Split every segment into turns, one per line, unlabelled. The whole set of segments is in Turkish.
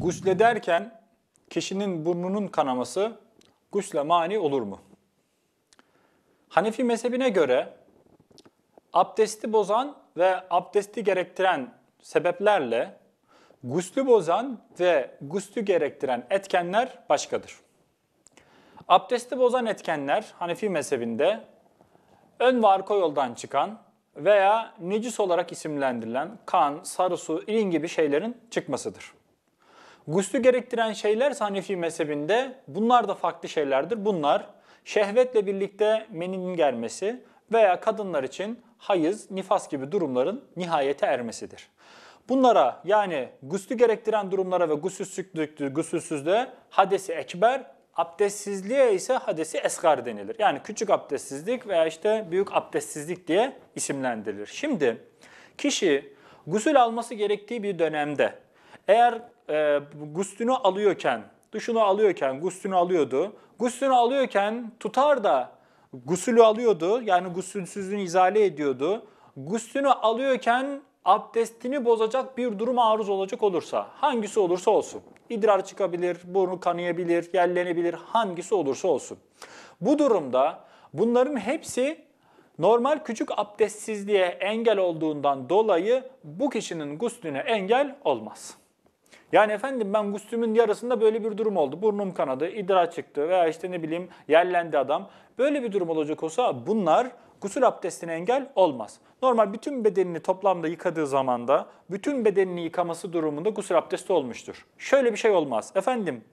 Guslederken kişinin burnunun kanaması gusle mani olur mu? Hanefi mezhebine göre abdesti bozan ve abdesti gerektiren sebeplerle guslü bozan ve guslü gerektiren etkenler başkadır. Abdesti bozan etkenler Hanefi mezhebinde ön ve arka yoldan çıkan veya necis olarak isimlendirilen kan, sarı su, ilin gibi şeylerin çıkmasıdır. Guslü gerektiren şeyler Hanefi mezhebinde bunlar da farklı şeylerdir. Bunlar şehvetle birlikte meninin gelmesi veya kadınlar için hayız, nifas gibi durumların nihayete ermesidir. Bunlara yani guslü gerektiren durumlara ve gusülsüzlüktür, gusülsüzlüğe hadesi ekber, abdestsizliğe ise hadesi esgar denilir. Yani küçük abdestsizlik veya işte büyük abdestsizlik diye isimlendirilir. Şimdi kişi gusül alması gerektiği bir dönemde eğer e, gustünü alıyorken, duşunu alıyorken gustünü alıyordu. Gustünü alıyorken tutar da gusülü alıyordu. Yani gusülsüzlüğünü izale ediyordu. Gustünü alıyorken abdestini bozacak bir durum arız olacak olursa, hangisi olursa olsun. İdrar çıkabilir, burnu kanayabilir, yellenebilir, hangisi olursa olsun. Bu durumda bunların hepsi normal küçük abdestsizliğe engel olduğundan dolayı bu kişinin guslüne engel olmaz. Yani efendim ben gusümün yarısında böyle bir durum oldu. Burnum kanadı, idrar çıktı veya işte ne bileyim yerlendi adam. Böyle bir durum olacak olsa bunlar gusül abdestine engel olmaz. Normal bütün bedenini toplamda yıkadığı zaman da bütün bedenini yıkaması durumunda gusül abdesti olmuştur. Şöyle bir şey olmaz. Efendim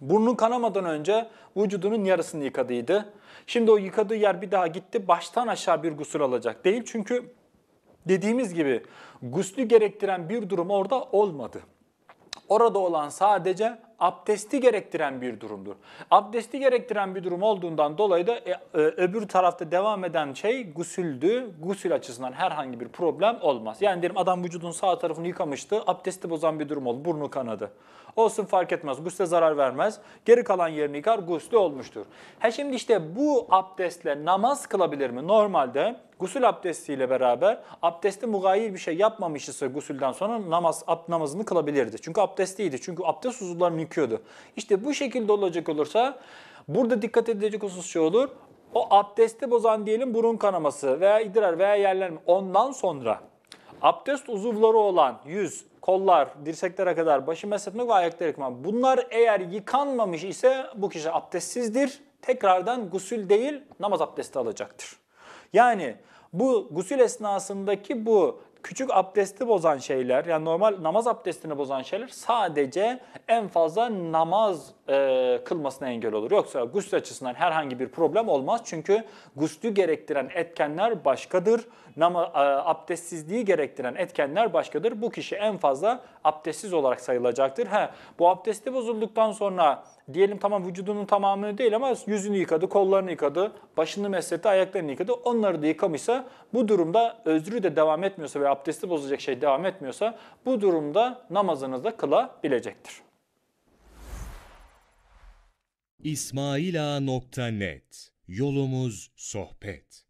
Burnun kanamadan önce vücudunun yarısını yıkadıydı. Şimdi o yıkadığı yer bir daha gitti. Baştan aşağı bir gusül alacak değil. Çünkü dediğimiz gibi guslü gerektiren bir durum orada olmadı. Orada olan sadece abdesti gerektiren bir durumdur. Abdesti gerektiren bir durum olduğundan dolayı da e, e, öbür tarafta devam eden şey gusüldü. Gusül açısından herhangi bir problem olmaz. Yani derim adam vücudun sağ tarafını yıkamıştı, abdesti bozan bir durum oldu, burnu kanadı. Olsun fark etmez, gusle zarar vermez. Geri kalan yerini yıkar, guslü olmuştur. Ha şimdi işte bu abdestle namaz kılabilir mi? Normalde gusül abdestiyle beraber abdesti mugayir bir şey yapmamış ise gusülden sonra namaz ab, namazını kılabilirdi. Çünkü abdestiydi. Çünkü abdest uzuvlarını gözüküyordu. İşte bu şekilde olacak olursa burada dikkat edilecek husus şu olur. O abdesti bozan diyelim burun kanaması veya idrar veya yerlenme ondan sonra abdest uzuvları olan yüz, kollar, dirseklere kadar, başı mesletmek ve ayakları yıkmak. Bunlar eğer yıkanmamış ise bu kişi abdestsizdir. Tekrardan gusül değil namaz abdesti alacaktır. Yani bu gusül esnasındaki bu küçük abdesti bozan şeyler, yani normal namaz abdestini bozan şeyler sadece en fazla namaz e, kılmasına engel olur. Yoksa gusül açısından herhangi bir problem olmaz. Çünkü guslü gerektiren etkenler başkadır. Nama, e, abdestsizliği gerektiren etkenler başkadır. Bu kişi en fazla abdestsiz olarak sayılacaktır. Ha, bu abdesti bozulduktan sonra diyelim tamam vücudunun tamamını değil ama yüzünü yıkadı, kollarını yıkadı, başını mesletti, ayaklarını yıkadı. Onları da yıkamışsa bu durumda özrü de devam etmiyorsa veya abdesti bozacak şey devam etmiyorsa bu durumda namazını da kılabilecektir. İsmaila.net Yolumuz sohbet